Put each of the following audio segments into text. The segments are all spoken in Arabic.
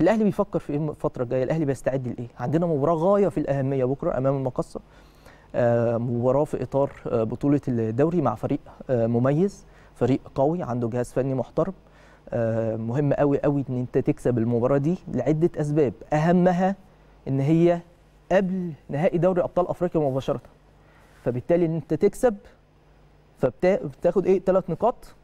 الاهلي بيفكر في ايه الفتره الجايه الاهلي بيستعد لايه عندنا مباراه غايه في الاهميه بكره امام المقصه آه، مباراه في اطار آه، بطوله الدوري مع فريق آه، مميز فريق قوي عنده جهاز فني محترم مهم قوي قوي ان انت تكسب المباراه دي لعده اسباب اهمها ان هي قبل نهائي دوري ابطال افريقيا مباشره فبالتالي ان انت تكسب فبتاخد ايه ثلاث نقاط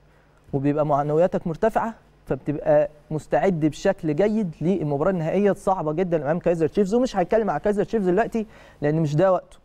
وبيبقى معنوياتك مرتفعه فبتبقى مستعد بشكل جيد للمباراه النهائيه الصعبه جدا امام كايزر تشيفز ومش هتكلم على كايزر تشيفز دلوقتي لان مش ده وقته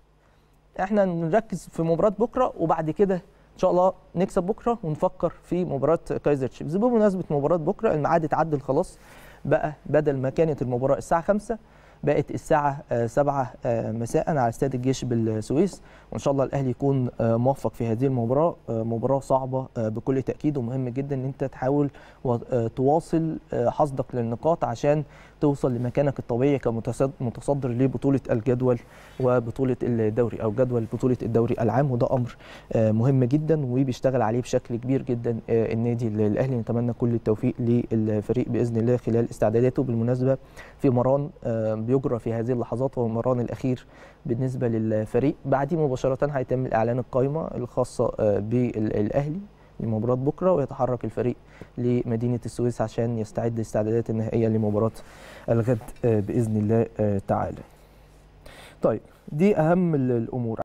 احنا نركز في مباراه بكره وبعد كده ان شاء الله نكسب بكره ونفكر في مباراه كايزر تشيفز بمناسبه مباراه بكره الميعاد اتعدل خلاص بقى بدل ما كانت المباراه الساعه 5 بقت الساعه 7 آه، آه، مساء على استاد الجيش بالسويس وان شاء الله الاهلي يكون آه، موفق في هذه المباراه مباراه صعبه بكل تاكيد ومهم جدا ان انت تحاول تواصل حصدك للنقاط عشان توصل لمكانك الطبيعي كمتصدر لبطوله الجدول وبطوله الدوري او جدول بطوله الدوري العام وده امر مهم جدا وبيشتغل عليه بشكل كبير جدا النادي الاهلي نتمنى كل التوفيق للفريق باذن الله خلال استعداداته بالمناسبه في مران يجرى في هذه اللحظات وهو المران الاخير بالنسبه للفريق بعديه مباشره هيتم الاعلان القائمه الخاصه آه، بالاهلي لمباراة بكرة ويتحرك الفريق لمدينة السويس عشان يستعد الاستعدادات النهائية لمباراة الغد آه، بإذن الله آه، تعالى طيب دي أهم الأمور